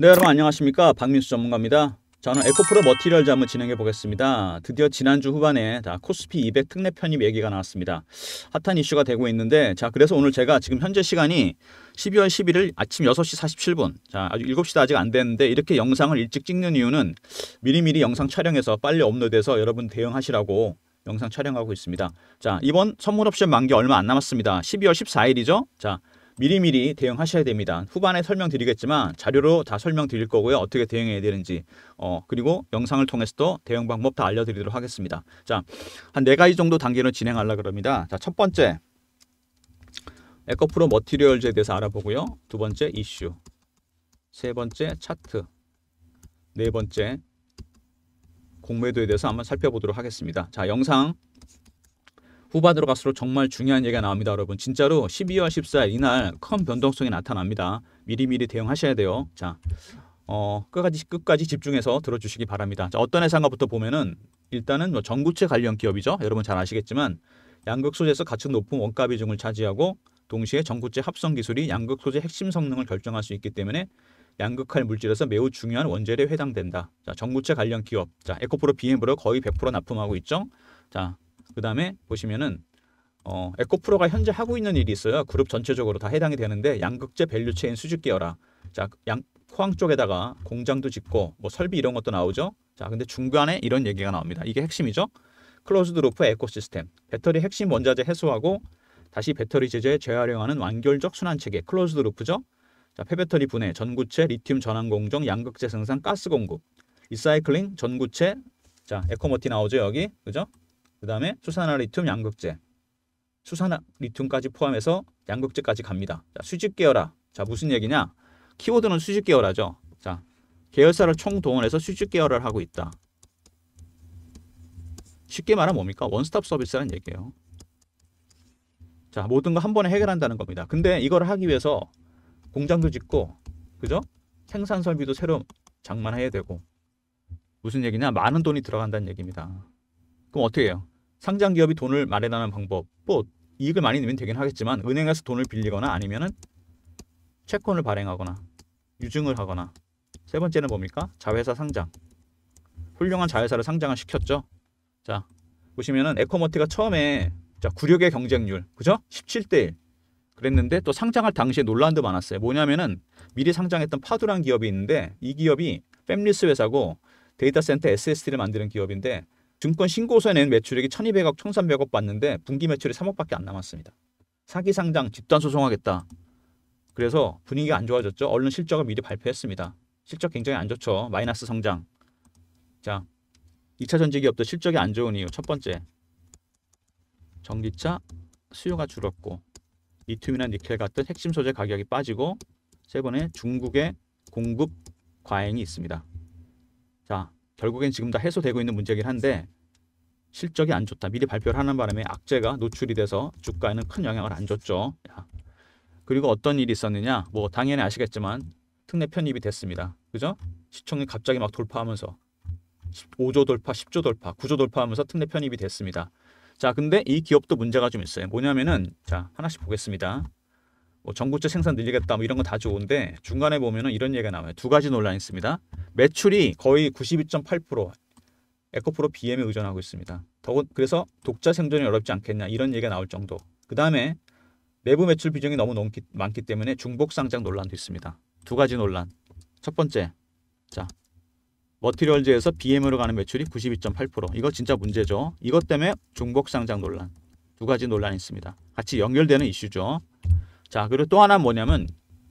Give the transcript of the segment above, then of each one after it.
네 여러분 안녕하십니까 박민수 전문가입니다. 저는 에코프로 머티리얼 즈 한번 진행해 보겠습니다. 드디어 지난주 후반에 자, 코스피 200 특례 편입 얘기가 나왔습니다. 핫한 이슈가 되고 있는데 자 그래서 오늘 제가 지금 현재 시간이 12월 11일 아침 6시 47분 자 아주 7시도 아직 안 됐는데 이렇게 영상을 일찍 찍는 이유는 미리미리 영상 촬영해서 빨리 업로드해서 여러분 대응하시라고 영상 촬영하고 있습니다. 자 이번 선물 옵션 만기 얼마 안 남았습니다. 12월 14일이죠. 자 미리미리 대응하셔야 됩니다. 후반에 설명드리겠지만 자료로 다 설명드릴 거고요. 어떻게 대응해야 되는지 어, 그리고 영상을 통해서도 대응 방법 다 알려드리도록 하겠습니다. 자, 한 네 가지 정도 단계로 진행하려고 합니다. 자, 첫 번째 에코프로 머티리얼즈에 대해서 알아보고요. 두 번째 이슈, 세 번째 차트, 네 번째 공매도에 대해서 한번 살펴보도록 하겠습니다. 자, 영상 후반으로 갈수록 정말 중요한 얘기가 나옵니다. 여러분 진짜로 12월 14일 이날 큰 변동성이 나타납니다. 미리미리 대응하셔야 돼요. 자 어, 끝까지 끝까지 집중해서 들어주시기 바랍니다. 자, 어떤 회사인가부터 보면은 일단은 뭐 전구체 관련 기업이죠. 여러분 잘 아시겠지만 양극 소재에서 가장 높은 원가 비중을 차지하고 동시에 전구체 합성 기술이 양극 소재 핵심 성능을 결정할 수 있기 때문에 양극할 물질에서 매우 중요한 원재료에 해당된다. 자, 전구체 관련 기업. 자, 에코프로 비엠으로 거의 100% 납품하고 있죠. 자, 그 다음에 보시면은 어, 에코프로가 현재 하고 있는 일이 있어요. 그룹 전체적으로 다 해당이 되는데 양극재 밸류체인 수직 계열화. 자, 양 포항 쪽에다가 공장도 짓고 뭐 설비 이런 것도 나오죠. 자, 근데 중간에 이런 얘기가 나옵니다. 이게 핵심이죠. 클로즈드 루프 에코시스템. 배터리 핵심 원자재 해소하고 다시 배터리 제재에 재활용하는 완결적 순환 체계 클로즈드 루프죠. 자, 폐배터리 분해, 전구체, 리튬 전환 공정, 양극재 생산, 가스 공급, 리사이클링, 전구체, 자, 에코머티 나오죠, 여기. 그죠? 그 다음에 수산화 리튬 양극재 수산화 리튬까지 포함해서 양극재까지 갑니다. 자, 수직 계열화 자 무슨 얘기냐 키워드는 수직 계열화죠. 자 계열사를 총동원해서 수직 계열화를 하고 있다. 쉽게 말하면 뭡니까? 원스톱 서비스라는 얘기예요. 자, 모든 거 한 번에 해결한다는 겁니다. 근데 이걸 하기 위해서 공장도 짓고, 그죠? 생산 설비도 새로 장만해야 되고. 무슨 얘기냐? 많은 돈이 들어간다는 얘기입니다. 그럼 어떻게 해요? 상장 기업이 돈을 마련하는 방법 뭐 이익을 많이 내면 되긴 하겠지만 은행에서 돈을 빌리거나 아니면은 채권을 발행하거나 유증을 하거나 세 번째는 뭡니까? 자회사 상장 훌륭한 자회사를 상장을 시켰죠 자 보시면은 에코머티가 처음에 자 구력의 경쟁률 그죠? 17대1 그랬는데 또 상장할 당시에 논란도 많았어요 뭐냐면은 미리 상장했던 파두란 기업이 있는데 이 기업이 팸리스 회사고 데이터 센터 s s d 를 만드는 기업인데 증권 신고서에 는 매출액이 1200억, 1300억 봤는데 분기 매출이 3억밖에 안 남았습니다. 사기 상장 집단 소송하겠다. 그래서 분위기가 안 좋아졌죠. 얼른 실적을 미리 발표했습니다. 실적 굉장히 안 좋죠. 마이너스 성장. 자, 2차 전지 기업도 실적이 안 좋은 이유. 첫 번째, 전기차 수요가 줄었고 리튬이나 니켈 같은 핵심 소재 가격이 빠지고 세 번에 중국의 공급 과잉이 있습니다. 자, 결국엔 지금 다 해소되고 있는 문제긴 한데 실적이 안 좋다. 미리 발표를 하는 바람에 악재가 노출이 돼서 주가에는 큰 영향을 안 줬죠. 그리고 어떤 일이 있었느냐? 뭐 당연히 아시겠지만 특례 편입이 됐습니다. 그죠? 시청률 갑자기 막 돌파하면서 5조 돌파, 10조 돌파, 9조 돌파하면서 특례 편입이 됐습니다. 자, 근데 이 기업도 문제가 좀 있어요. 뭐냐면은 자, 하나씩 보겠습니다. 뭐 전구체 생산 늘리겠다 뭐 이런 건 다 좋은데 중간에 보면은 이런 얘기가 나와요. 두 가지 논란이 있습니다. 매출이 거의 92.8% 에코프로 BM에 의존하고 있습니다. 더군 그래서 독자 생존이 어렵지 않겠냐 이런 얘기가 나올 정도. 그 다음에 내부 매출 비중이 너무 넘기, 많기 때문에 중복 상장 논란도 있습니다. 두 가지 논란. 첫 번째, 자 머티리얼즈에서 BM으로 가는 매출이 92.8% 이거 진짜 문제죠. 이것 때문에 중복 상장 논란. 두 가지 논란이 있습니다. 같이 연결되는 이슈죠. 자, 그리고 또 하나는 뭐냐면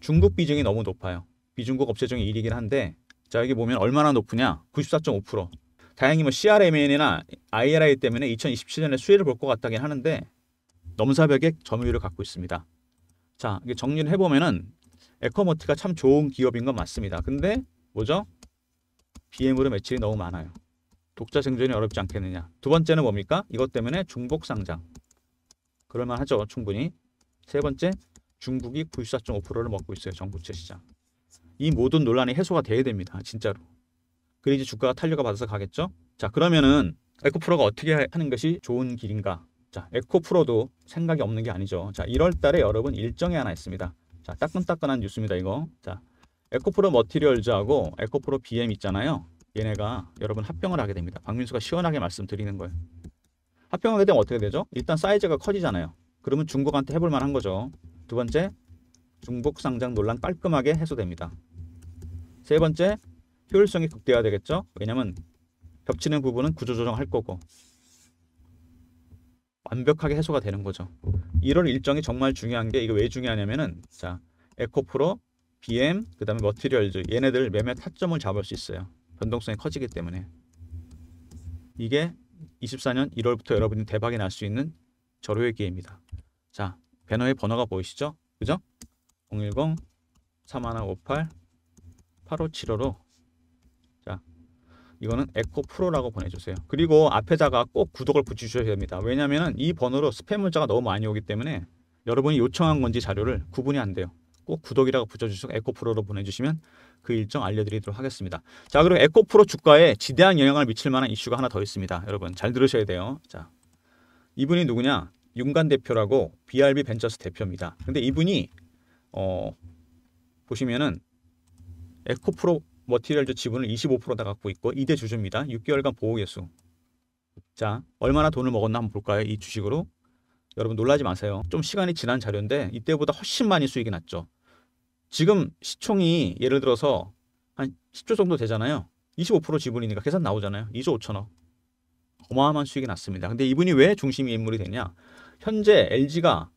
중국 비중이 너무 높아요. 비중국 업체 중에 1위긴 한데 자, 여기 보면 얼마나 높으냐? 94.5%. 다행히 뭐 CRMN이나 IRI 때문에 2027년에 수혜를 볼 것 같다긴 하는데 넘사벽의 점유율을 갖고 있습니다. 자, 이게 정리를 해보면은 에코모트가참 좋은 기업인 건 맞습니다. 근데 뭐죠? BM으로 매출이 너무 많아요. 독자 생존이 어렵지 않겠느냐. 두 번째는 뭡니까? 이것 때문에 중복 상장. 그럴만하죠, 충분히. 세 번째, 중국이 94.5%를 먹고 있어요. 정부채 시장. 이 모든 논란이 해소가 돼야 됩니다. 진짜로. 그리고 이제 주가가 탄력을 받아서 가겠죠? 자, 그러면은 에코프로가 어떻게 하는 것이 좋은 길인가? 자, 에코프로도 생각이 없는 게 아니죠. 자, 1월 달에 여러분 일정이 하나 있습니다. 자, 따끈따끈한 뉴스입니다, 이거. 자, 에코프로 머티리얼즈하고 에코프로 BM 있잖아요. 얘네가 여러분 합병을 하게 됩니다. 박민수가 시원하게 말씀드리는 거예요. 합병하게 되면 어떻게 되죠? 일단 사이즈가 커지잖아요. 그러면 중국한테 해볼 만한 거죠. 두 번째, 중복 상장 논란 깔끔하게 해소됩니다. 세 번째, 효율성이 극대화되겠죠. 왜냐면 겹치는 부분은 구조조정할 거고 완벽하게 해소가 되는 거죠. 1월 일정이 정말 중요한 게 이거 왜 중요하냐면은 자 에코프로, BM, 그 다음에 머티리얼즈 얘네들 매매 타점을 잡을 수 있어요. 변동성이 커지기 때문에 이게 24년 1월부터 여러분이 대박이 날 수 있는 절호의 기회입니다. 자 배너의 번호가 보이시죠? 그죠? 010 3158 8575로 자 이거는 에코 프로라고 보내주세요. 그리고 앞에다가 꼭 구독을 붙여주셔야 됩니다. 왜냐하면 이 번호로 스팸 문자가 너무 많이 오기 때문에 여러분이 요청한 건지 자료를 구분이 안 돼요. 꼭 구독이라고 붙여주시고 에코프로로 보내주시면 그 일정 알려드리도록 하겠습니다. 자 그리고 에코프로 주가에 지대한 영향을 미칠 만한 이슈가 하나 더 있습니다. 여러분 잘 들으셔야 돼요. 자 이분이 누구냐? 윤관 대표라고 BRB 벤처스 대표입니다. 근데 이분이 어, 보시면은 에코프로 머티리얼즈 지분을 25%다 갖고 있고 2대 주주입니다. 6개월간 보호 개수. 자, 얼마나 돈을 먹었나 한번 볼까요? 이 주식으로. 여러분 놀라지 마세요. 좀 시간이 지난 자료인데 이때보다 훨씬 많이 수익이 났죠. 지금 시총이 예를 들어서 한 10조 정도 되잖아요. 25% 지분이니까 계산 나오잖아요. 2조 5천억. 어마어마한 수익이 났습니다. 근데 이분이 왜 중심 인물이 되냐? 현재 LG가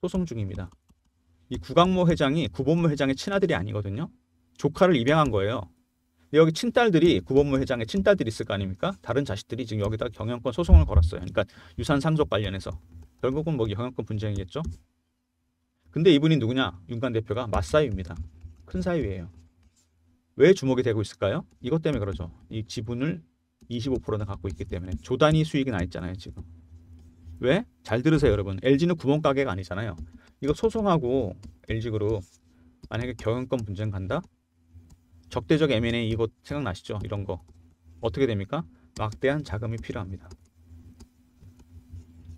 소송 중입니다. 이 구강모 회장이 구본모 회장의 친아들이 아니거든요. 조카를 입양한 거예요. 근데 여기 친딸들이 구본모 회장의 친딸들이 있을 거 아닙니까? 다른 자식들이 지금 여기다 경영권 소송을 걸었어요. 그러니까 유산 상속 관련해서 결국은 뭐 경영권 분쟁이겠죠. 근데 이분이 누구냐? 윤관 대표가 맞사유입니다. 큰 사유예요. 왜 주목이 되고 있을까요? 이것 때문에 그러죠. 이 지분을 25%나 갖고 있기 때문에 조단위 수익이 나 있잖아요 지금 왜? 잘 들으세요 여러분 LG는 구멍가게가 아니잖아요 이거 소송하고 LG그룹 만약에 경영권 분쟁 간다? 적대적 M&A 이거 생각나시죠? 이런 거 어떻게 됩니까? 막대한 자금이 필요합니다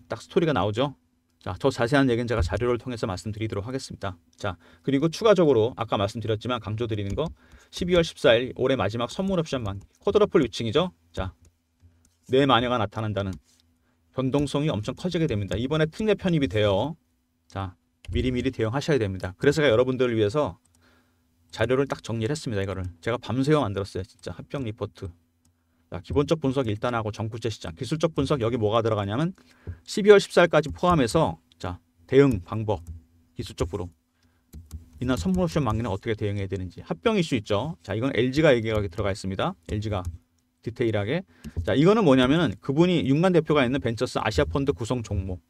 딱 스토리가 나오죠? 자, 더 자세한 얘기는 제가 자료를 통해서 말씀드리도록 하겠습니다. 자, 그리고 추가적으로 아까 말씀드렸지만 강조드리는 거 12월 14일 올해 마지막 선물 옵션 만기 쿼드러플 위칭이죠. 자, 내 마녀가 나타난다는 변동성이 엄청 커지게 됩니다. 이번에 특례 편입이 돼요. 자, 미리미리 대응하셔야 됩니다. 그래서 제가 여러분들을 위해서 자료를 딱 정리를 했습니다. 이거를 제가 밤새워 만들었어요. 진짜 합병 리포트. 자, 기본적 분석 일단 하고 전구제 시장, 기술적 분석 여기 뭐가 들어가냐면 12월 14일까지 포함해서 자, 대응 방법 기술적부로이날 선물 옵션 만기는 어떻게 대응해야 되는지 합병 일수 있죠. 자, 이건 LG가 얘기가 하 들어가 있습니다. LG가 디테일하게. 자, 이거는 뭐냐면은 그분이 윤관 대표가 있는 벤처스 아시아 펀드 구성 종목.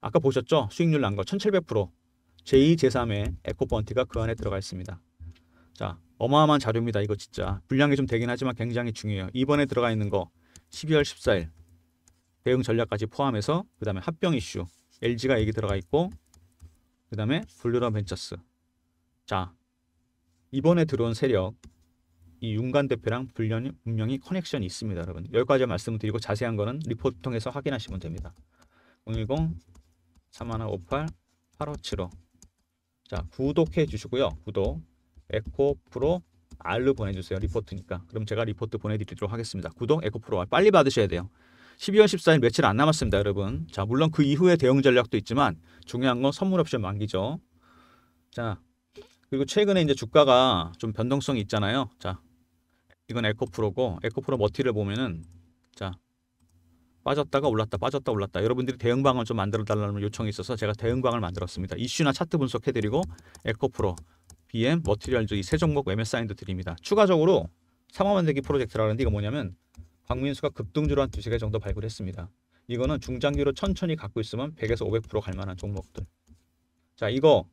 아까 보셨죠? 수익률 난 거 1700%. 제2, 제3의 에코펀티가 그 안에 들어가 있습니다. 자, 어마어마한 자료입니다. 이거 진짜. 분량이 좀 되긴 하지만 굉장히 중요해요. 이번에 들어가 있는 거 12월 14일 대응 전략까지 포함해서 그 다음에 합병 이슈 LG가 얘기 들어가 있고 그 다음에 블루런 벤처스 자 이번에 들어온 세력 이 윤관 대표랑 분명히, 분명히 커넥션이 있습니다. 여러분 1 0가지 말씀드리고 자세한 거는 리포트 통해서 확인하시면 됩니다. 010 3158 8575 자 구독해 주시고요. 구독 에코 프로 알로 보내주세요. 리포트니까. 그럼 제가 리포트 보내드리도록 하겠습니다. 구독 에코 프로 알 빨리 받으셔야 돼요. 12월 14일 며칠 안 남았습니다. 여러분. 자 물론 그 이후에 대응 전략도 있지만 중요한 건 선물 옵션 만기죠. 자 그리고 최근에 이제 주가가 좀 변동성이 있잖아요. 자 이건 에코프로고 에코프로 머티를 보면은 자 빠졌다가 올랐다 빠졌다 올랐다 여러분들이 대응방을 좀 만들어 달라는 요청이 있어서 제가 대응방을 만들었습니다 이슈나 차트 분석해드리고 에코프로 BM 머티리얼즈 이 세 종목 매매 사인도 드립니다 추가적으로 상호만들기 프로젝트라는데 이거 뭐냐면 광민수가 급등주로 한 두세 개 정도 발굴했습니다 이거는 중장기로 천천히 갖고 있으면 100에서 500% 갈만한 종목들 자 이거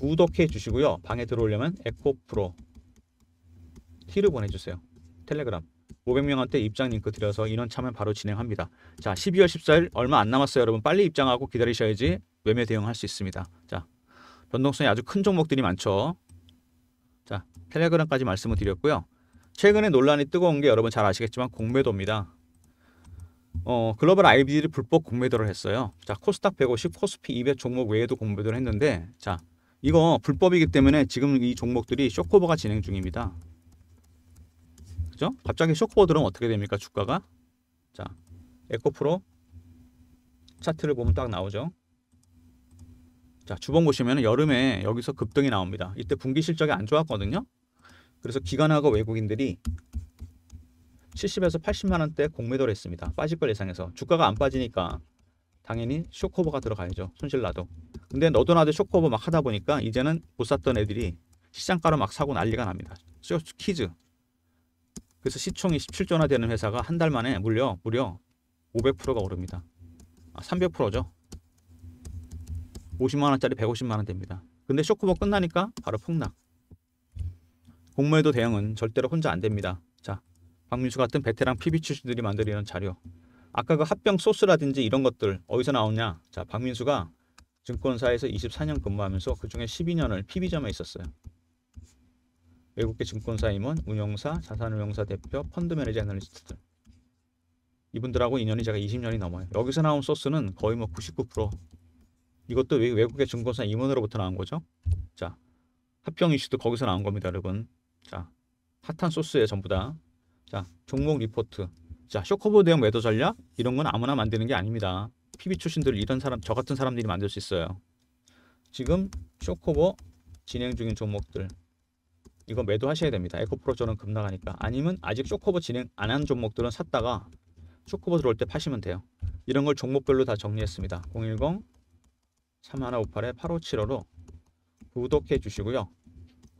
구독해 주시고요 방에 들어오려면 에코프로 티를 보내주세요 텔레그램 500명한테 입장 링크 드려서 인원 참여 바로 진행합니다. 자, 12월 14일 얼마 안 남았어요, 여러분. 빨리 입장하고 기다리셔야지 매매 대응할 수 있습니다. 자, 변동성이 아주 큰 종목들이 많죠. 자, 텔레그램까지 말씀을 드렸고요. 최근에 논란이 뜨거운 게 여러분 잘 아시겠지만 공매도입니다. 어, 글로벌 IBD를 불법 공매도를 했어요. 자, 코스닥 150, 코스피 200 종목 외에도 공매도를 했는데 자, 이거 불법이기 때문에 지금 이 종목들이 쇼코버가 진행 중입니다. 그죠? 갑자기 쇼크보들으 어떻게 됩니까? 주가가 자 에코프로 차트를 보면 딱 나오죠. 자 주봉 보시면 여름에 여기서 급등이 나옵니다. 이때 분기 실적이 안 좋았거든요. 그래서 기관하고 외국인들이 70에서 80만 원대 공매도를 했습니다. 빠질 걸 예상해서 주가가 안 빠지니까 당연히 쇼크오버가 들어가야죠. 손실 나도. 근데 너도 나도 쇼크오버 막 하다 보니까 이제는 못 샀던 애들이 시장가로 막 사고 난리가 납니다. 쇼 키즈 그래서 시총이 17조나 되는 회사가 한 달 만에 물려 무려 500%가 오릅니다. 아, 300%죠. 50만 원짜리 150만 원 됩니다. 근데 쇼크버 끝나니까 바로 폭락. 공모에도 대응은 절대로 혼자 안 됩니다. 자, 박민수 같은 베테랑 PB 출신들이 만들어낸 자료. 아까 그 합병 소스라든지 이런 것들 어디서 나오냐? 자, 박민수가 증권사에서 24년 근무하면서 그중에 12년을 PB점에 있었어요. 외국계 증권사 임원, 운영사 자산운용사 대표, 펀드 매니저 애널리스트들 이분들하고 인연이 제가 20년이 넘어요. 여기서 나온 소스는 거의 뭐99% 이것도 외국계 증권사 임원으로부터 나온 거죠. 자, 합병 이슈도 거기서 나온 겁니다, 여러분. 자, 핫한 소스에 전부 다. 자, 종목 리포트. 자, 쇼커버 대응 매도 전략 이런 건 아무나 만드는 게 아닙니다. PB 출신들 이런 사람 저 같은 사람들이 만들 수 있어요. 지금 쇼커버 진행 중인 종목들 이거 매도하셔야 됩니다. 에코프로 저는 급락하니까 아니면 아직 쇼커버 진행 안한 종목들은 샀다가 쇼커버 들어올 때 파시면 돼요. 이런 걸 종목별로 다 정리했습니다. 010 3 1 5 8 8575로 구독해 주시고요.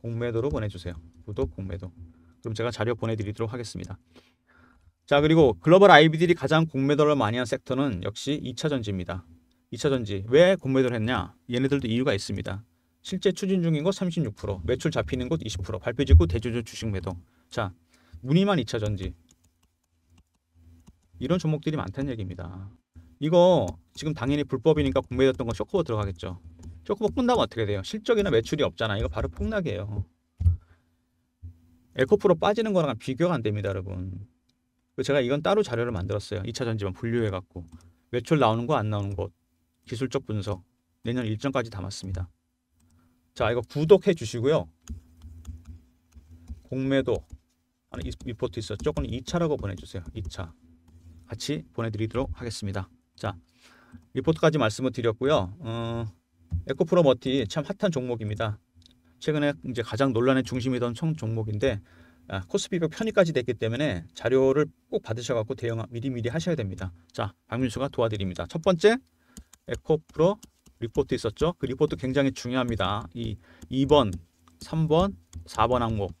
공매도로 보내주세요. 구독 공매도. 그럼 제가 자료 보내드리도록 하겠습니다. 자 그리고 글로벌 IB들이 가장 공매도를 많이 한 섹터는 역시 2차전지입니다. 2차전지 왜 공매도를 했냐? 얘네들도 이유가 있습니다. 실제 추진 중인 것 36%, 매출 잡히는 곳 20%, 발표 직후 대주주 주식 매도. 자, 무늬만 2차 전지. 이런 종목들이 많다는 얘기입니다. 이거 지금 당연히 불법이니까 공매됐던 건 쇼크버 들어가겠죠. 쇼크버 끝나면 어떻게 돼요? 실적이나 매출이 없잖아. 이거 바로 폭락이에요. 에코프로 빠지는 거랑 비교가 안 됩니다, 여러분. 그 제가 이건 따로 자료를 만들었어요. 2차 전지만 분류해갖고 매출 나오는 거 안 나오는 것, 기술적 분석, 내년 일정까지 담았습니다. 자 이거 구독해 주시고요. 공매도 하는 리포트 있었죠? 그건 2차라고 보내주세요. 2차 같이 보내드리도록 하겠습니다. 자 리포트까지 말씀을 드렸고요. 어, 에코프로 머티 참 핫한 종목입니다. 최근에 이제 가장 논란의 중심이던 총 종목인데 아, 코스피벽 편의까지 됐기 때문에 자료를 꼭 받으셔갖고 대응 미리미리 하셔야 됩니다. 자, 박민수가 도와드립니다. 첫 번째 에코프로 리포트 있었죠? 그 리포트 굉장히 중요합니다. 이 2번, 3번, 4번 항목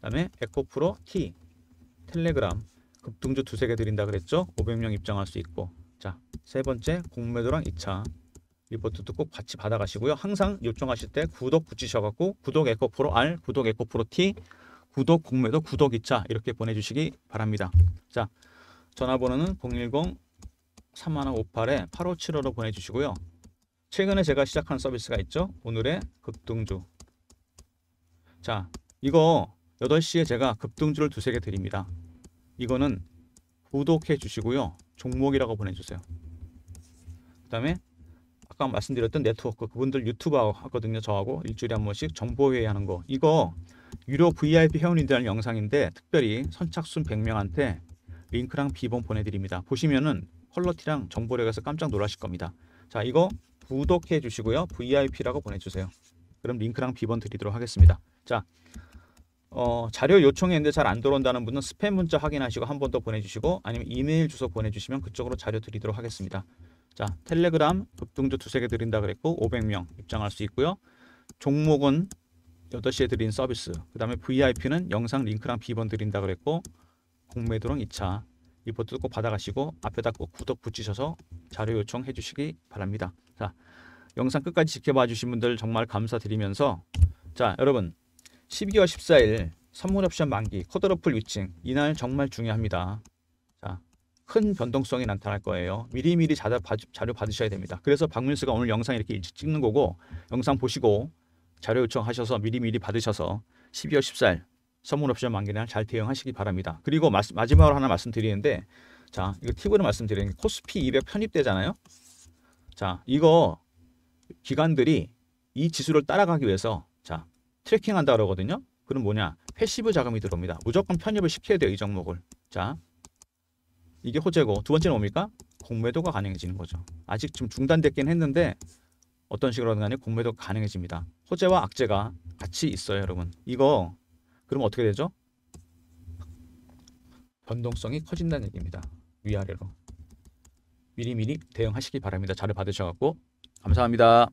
그다음에 에코프로 T 텔레그램 급등주 두세 개 드린다 그랬죠? 500명 입장할 수 있고 자, 세 번째 공매도랑 2차 리포트도 꼭 같이 받아가시고요. 항상 요청하실 때 구독 붙이셔갖고 구독 에코프로 R, 구독 에코프로 T, 구독 공매도 구독 2차 이렇게 보내주시기 바랍니다. 자, 전화번호는 010 3 1 5 8 8575로 보내주시고요. 최근에 제가 시작한 서비스가 있죠. 오늘의 급등주. 자, 이거 8시에 제가 급등주를 두세 개 드립니다. 이거는 구독해 주시고요. 종목이라고 보내주세요. 그 다음에 아까 말씀드렸던 네트워크 그분들 유튜버 하거든요. 저하고 일주일에 한 번씩 정보회의 하는 거. 이거 유료 VIP 회원님들한 영상인데 특별히 선착순 100명한테 링크랑 비번 보내드립니다. 보시면은 컬러티랑 정보력에서 깜짝 놀라실 겁니다. 자 이거 구독해 주시고요. VIP라고 보내주세요. 그럼 링크랑 비번 드리도록 하겠습니다. 자, 어, 자료 요청했는데 잘 안 들어온다는 분은 스팸 문자 확인하시고 한 번 더 보내주시고 아니면 이메일 주소 보내주시면 그쪽으로 자료 드리도록 하겠습니다. 자, 텔레그램 급등주 두세 개 드린다 그랬고 500명 입장할 수 있고요. 종목은 8시에 드린 서비스, 그 다음에 VIP는 영상 링크랑 비번 드린다 그랬고 공매도랑 2차 리포트도 꼭 받아가시고 앞에다 꼭 구독 붙이셔서 자료 요청해 주시기 바랍니다. 자, 영상 끝까지 지켜봐 주신 분들 정말 감사드리면서 자, 여러분 12월 14일 선물 옵션 만기 코드로플 위칭 이날 정말 중요합니다. 자, 큰 변동성이 나타날 거예요. 미리미리 자료, 자료 받으셔야 됩니다. 그래서 박민수가 오늘 영상 이렇게 일찍 찍는 거고 영상 보시고 자료 요청하셔서 미리미리 받으셔서 12월 14일 선물 옵션 만기날 잘 대응하시기 바랍니다. 그리고 마지막으로 하나 말씀드리는데 자 이거 팁으로 말씀드리는 코스피 200 편입되잖아요. 자, 이거 기관들이 이 지수를 따라가기 위해서 자, 트래킹 한다 그러거든요. 그럼 뭐냐? 패시브 자금이 들어옵니다. 무조건 편입을 시켜야 돼요, 이 종목을. 자, 이게 호재고 두 번째는 뭡니까? 공매도가 가능해지는 거죠. 아직 좀 중단됐긴 했는데 어떤 식으로든 간에 공매도가 가능해집니다. 호재와 악재가 같이 있어요, 여러분. 이거 그럼 어떻게 되죠? 변동성이 커진다는 얘기입니다. 위아래로. 미리미리 대응하시기 바랍니다. 자 받으셔갖고 감사합니다.